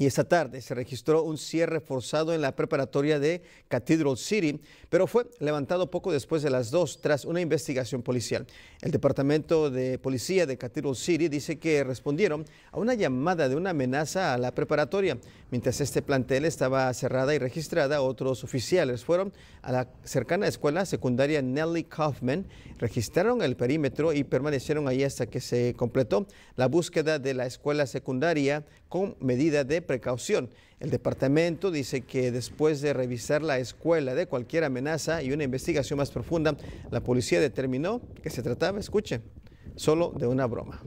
Y esta tarde se registró un cierre forzado en la preparatoria de Cathedral City, pero fue levantado poco después de las dos, tras una investigación policial. El Departamento de Policía de Cathedral City dice que respondieron a una llamada de una amenaza a la preparatoria. Mientras este plantel estaba cerrada y registrada, otros oficiales fueron a la cercana escuela secundaria Nellie Kaufman, registraron el perímetro y permanecieron ahí hasta que se completó la búsqueda de la escuela secundaria con medida de precaución. El departamento dice que después de revisar la escuela de cualquier amenaza y una investigación más profunda, la policía determinó que se trataba, escuche, solo de una broma.